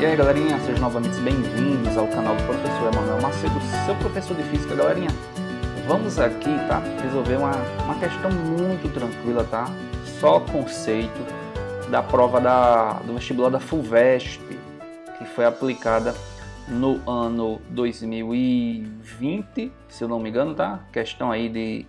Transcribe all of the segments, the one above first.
E aí galerinha, sejam novamente bem-vindos ao canal do professor Emanuel Macedo, seu professor de física, galerinha. Vamos aqui, tá, resolver uma, uma questão muito tranquila, tá? Só conceito da prova da, do vestibular da Fuvest que foi aplicada no ano 2020, se eu não me engano, tá? Questão aí de,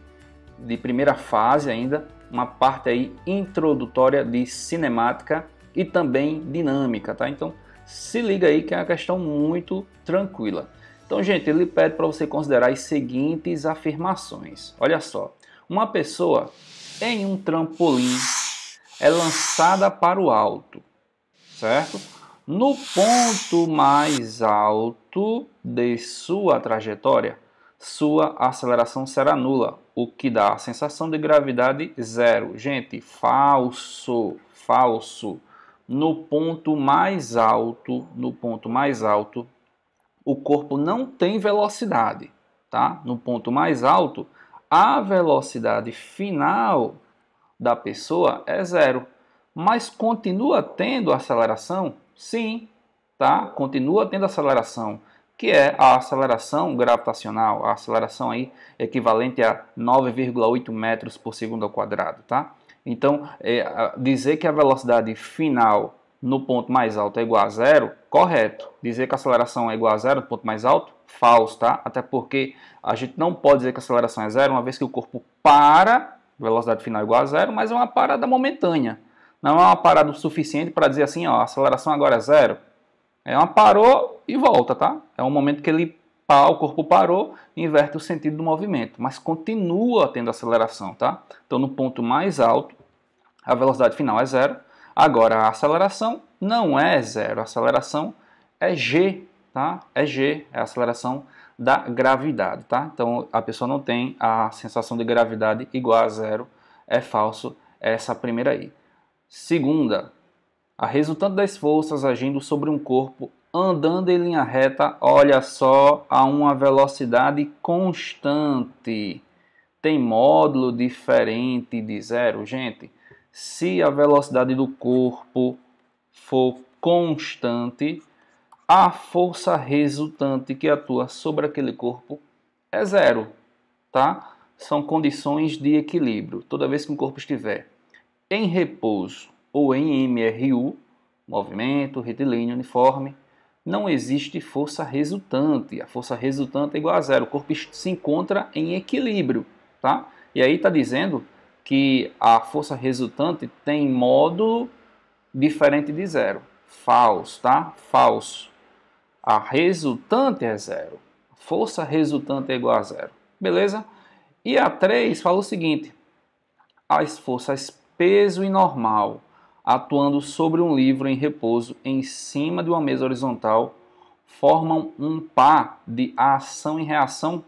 de primeira fase ainda, uma parte aí introdutória de cinemática e também dinâmica, tá? Então, se liga aí que é uma questão muito tranquila. Então, gente, ele pede para você considerar as seguintes afirmações. Olha só. Uma pessoa em um trampolim é lançada para o alto, certo? No ponto mais alto de sua trajetória, sua aceleração será nula, o que dá a sensação de gravidade zero. Gente, falso, falso no ponto mais alto, no ponto mais alto, o corpo não tem velocidade, tá? No ponto mais alto, a velocidade final da pessoa é zero, mas continua tendo aceleração? Sim, tá? Continua tendo aceleração, que é a aceleração gravitacional, a aceleração aí equivalente a 9,8 metros por segundo ao quadrado, tá? Então, é, dizer que a velocidade final no ponto mais alto é igual a zero, correto. Dizer que a aceleração é igual a zero no ponto mais alto, falso, tá? Até porque a gente não pode dizer que a aceleração é zero, uma vez que o corpo para, velocidade final é igual a zero, mas é uma parada momentânea. Não é uma parada o suficiente para dizer assim, ó, a aceleração agora é zero. É uma parou e volta, tá? É um momento que ele pá, o corpo parou, inverte o sentido do movimento, mas continua tendo aceleração, tá? Então no ponto mais alto, a velocidade final é zero. Agora a aceleração não é zero, a aceleração é g, tá? É g, é a aceleração da gravidade, tá? Então a pessoa não tem a sensação de gravidade igual a zero, é falso essa primeira aí. Segunda, a resultante das forças agindo sobre um corpo andando em linha reta, olha só, a uma velocidade constante. Tem módulo diferente de zero, gente. Se a velocidade do corpo for constante, a força resultante que atua sobre aquele corpo é zero, tá? São condições de equilíbrio. Toda vez que um corpo estiver em repouso ou em MRU, movimento retilíneo uniforme, não existe força resultante. A força resultante é igual a zero. O corpo se encontra em equilíbrio, tá? E aí está dizendo que a força resultante tem módulo diferente de zero. Falso, tá? Falso. A resultante é zero. Força resultante é igual a zero. Beleza? E a 3 fala o seguinte. As forças peso e normal atuando sobre um livro em repouso em cima de uma mesa horizontal, formam um par de ação e reação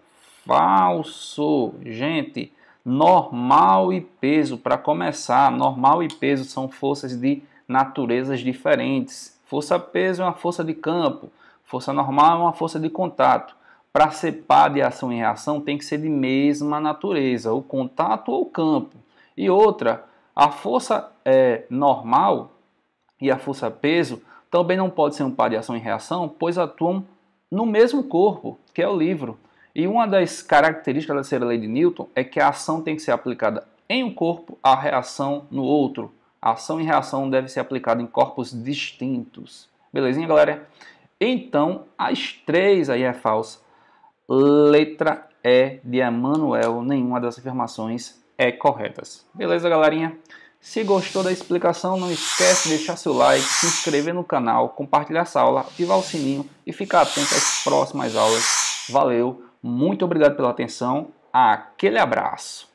falso. Gente, normal e peso, para começar, normal e peso são forças de naturezas diferentes. Força peso é uma força de campo, força normal é uma força de contato. Para ser par de ação e reação tem que ser de mesma natureza, o contato ou o campo. E outra, a força é, normal e a força-peso também não pode ser um par de ação e reação, pois atuam no mesmo corpo, que é o livro. E uma das características da terceira lei de Newton é que a ação tem que ser aplicada em um corpo, a reação no outro. A ação e reação devem ser aplicadas em corpos distintos. Belezinha, galera? Então, as três aí é falsa. Letra E de Emanuel, nenhuma das afirmações é corretas. Beleza, galerinha? Se gostou da explicação, não esquece de deixar seu like, se inscrever no canal, compartilhar essa aula, ativar o sininho e ficar atento às próximas aulas. Valeu, muito obrigado pela atenção, aquele abraço!